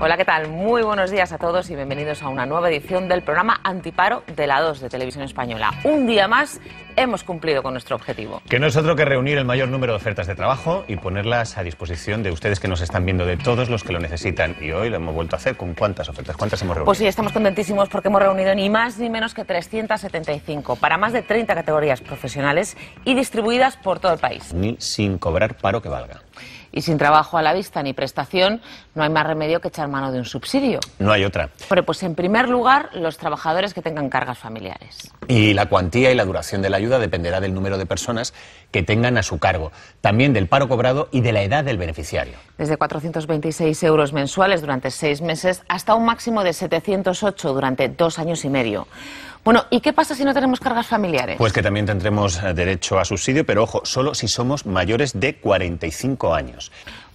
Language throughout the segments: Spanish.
Hola, ¿qué tal? Muy buenos días a todos y bienvenidos a una nueva edición del programa Antiparo de la 2 de Televisión Española. Un día más hemos cumplido con nuestro objetivo. Que no es otro que reunir el mayor número de ofertas de trabajo y ponerlas a disposición de ustedes que nos están viendo, de todos los que lo necesitan. Y hoy lo hemos vuelto a hacer con cuántas ofertas, cuántas hemos reunido. Pues sí, estamos contentísimos porque hemos reunido ni más ni menos que 375 para más de 30 categorías profesionales y distribuidas por todo el país. Ni sin cobrar paro que valga. Y sin trabajo a la vista ni prestación, no hay más remedio que echar mano de un subsidio. No hay otra. Pero pues en primer lugar, los trabajadores que tengan cargas familiares. Y la cuantía y la duración de la ayuda dependerá del número de personas que tengan a su cargo, también del paro cobrado y de la edad del beneficiario. Desde 426 euros mensuales durante seis meses hasta un máximo de 708 durante dos años y medio. Bueno, ¿y qué pasa si no tenemos cargas familiares? Pues que también tendremos eh, derecho a subsidio, pero ojo, solo si somos mayores de 45 años.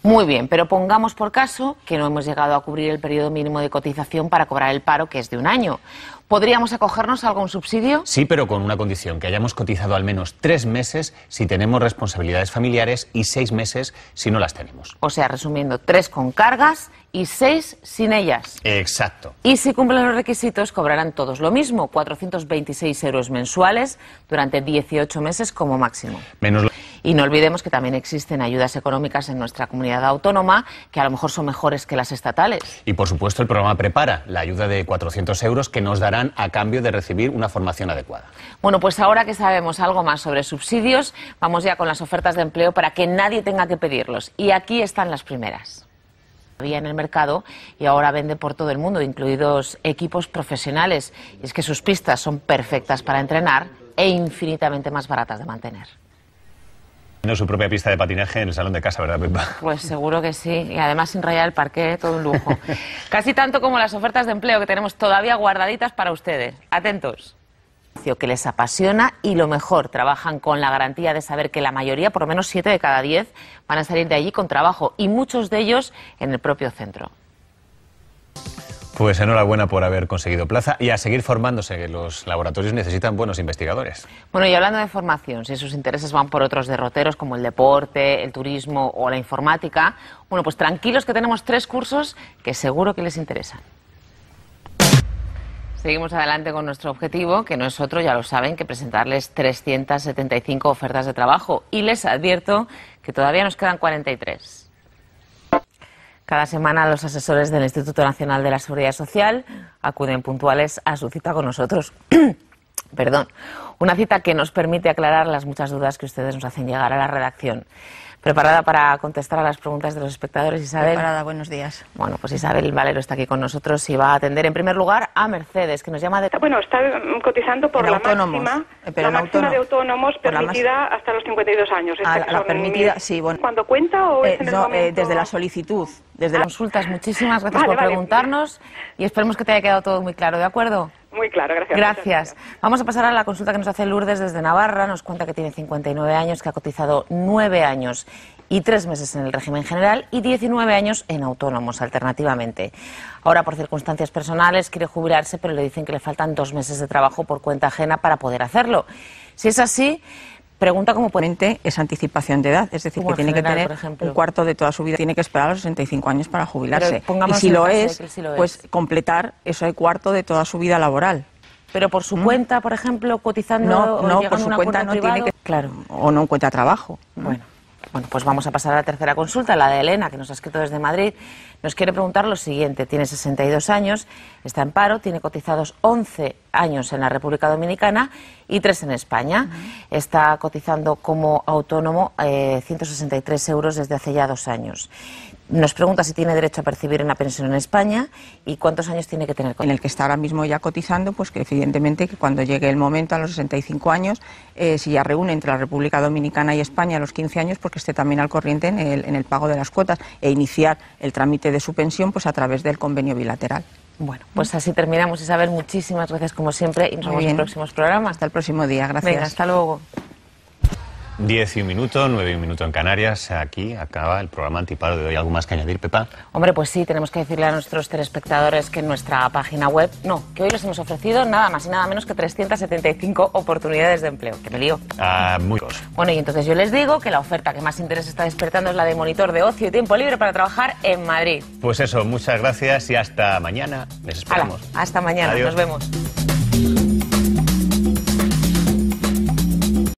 Muy bien, pero pongamos por caso que no hemos llegado a cubrir el periodo mínimo de cotización para cobrar el paro, que es de un año. ¿Podríamos acogernos a algún subsidio? Sí, pero con una condición, que hayamos cotizado al menos tres meses si tenemos responsabilidades familiares y seis meses si no las tenemos. O sea, resumiendo, tres con cargas y seis sin ellas. Exacto. Y si cumplen los requisitos, cobrarán todos lo mismo, 426 euros mensuales durante 18 meses como máximo. Menos y no olvidemos que también existen ayudas económicas en nuestra comunidad autónoma que a lo mejor son mejores que las estatales. Y por supuesto el programa Prepara, la ayuda de 400 euros que nos darán a cambio de recibir una formación adecuada. Bueno, pues ahora que sabemos algo más sobre subsidios, vamos ya con las ofertas de empleo para que nadie tenga que pedirlos. Y aquí están las primeras había en el mercado y ahora vende por todo el mundo, incluidos equipos profesionales. Y es que sus pistas son perfectas para entrenar e infinitamente más baratas de mantener su propia pista de patinaje en el salón de casa, ¿verdad, Pepa? Pues seguro que sí, y además sin rayar el parque, todo un lujo. Casi tanto como las ofertas de empleo que tenemos todavía guardaditas para ustedes. Atentos que les apasiona y lo mejor, trabajan con la garantía de saber que la mayoría, por lo menos siete de cada diez, van a salir de allí con trabajo y muchos de ellos en el propio centro. Pues enhorabuena por haber conseguido plaza y a seguir formándose, que los laboratorios necesitan buenos investigadores. Bueno, y hablando de formación, si sus intereses van por otros derroteros como el deporte, el turismo o la informática, bueno, pues tranquilos que tenemos tres cursos que seguro que les interesan. Seguimos adelante con nuestro objetivo, que no es otro, ya lo saben, que presentarles 375 ofertas de trabajo. Y les advierto que todavía nos quedan 43. Cada semana los asesores del Instituto Nacional de la Seguridad Social acuden puntuales a su cita con nosotros. Perdón. Una cita que nos permite aclarar las muchas dudas que ustedes nos hacen llegar a la redacción. Preparada para contestar a las preguntas de los espectadores, Isabel. Preparada, buenos días. Bueno, pues Isabel Valero está aquí con nosotros y va a atender en primer lugar a Mercedes, que nos llama de. Bueno, está mm, cotizando por la autónomos, máxima, eh, pero la de autónomos permitida hasta los 52 años. Ah, este la permitida, sí, bueno. ¿Cuándo cuenta o es eh, en el eh, momento... Desde la solicitud, desde ah. las consultas. Muchísimas gracias por preguntarnos y esperemos que te haya quedado todo muy claro, ¿de acuerdo? Muy claro, gracias. Gracias. Vamos a pasar a la consulta que nos hace Lourdes desde Navarra. Nos cuenta que tiene 59 años, que ha cotizado 9 años y 3 meses en el régimen general y 19 años en autónomos, alternativamente. Ahora, por circunstancias personales, quiere jubilarse, pero le dicen que le faltan 2 meses de trabajo por cuenta ajena para poder hacerlo. Si es así, pregunta como ponente es anticipación de edad, es decir, que tiene que tener un cuarto de toda su vida, tiene que esperar a los 65 años para jubilarse. Y si lo, es, pues completar eso completar ese cuarto de toda su vida laboral. Pero por su mm. cuenta, por ejemplo, cotizando. No, no, por su cuenta no tiene que. Claro. O no encuentra trabajo. Bueno. Bueno, pues vamos a pasar a la tercera consulta, la de Elena, que nos ha escrito desde Madrid. Nos quiere preguntar lo siguiente. Tiene 62 años, está en paro, tiene cotizados 11 años en la República Dominicana y 3 en España. Está cotizando como autónomo 163 eh, euros desde hace ya dos años. Nos pregunta si tiene derecho a percibir una pensión en España y cuántos años tiene que tener. En el que está ahora mismo ya cotizando, pues que evidentemente que cuando llegue el momento, a los 65 años, eh, si ya reúne entre la República Dominicana y España a los 15 años, porque pues esté también al corriente en el, pago de las cuotas e iniciar el trámite de su pensión pues a través del convenio bilateral. Bueno, pues así terminamos. Isabel, muchísimas gracias como siempre y nos vemos en próximos programas. Hasta el próximo día, gracias. hasta luego. 10 y un minuto, nueve y un minuto en Canarias. Aquí acaba el programa Antiparo de hoy. ¿Algo más que añadir, Pepa? Hombre, pues sí, tenemos que decirle a nuestros telespectadores que en nuestra página web, no, que hoy les hemos ofrecido nada más y nada menos que 375 oportunidades de empleo. Que me lío. Ah, muy Bueno, y entonces yo les digo que la oferta que más interés está despertando es la de monitor de ocio y tiempo libre para trabajar en Madrid. Pues eso, muchas gracias y hasta mañana. Les esperamos. hasta mañana, nos vemos.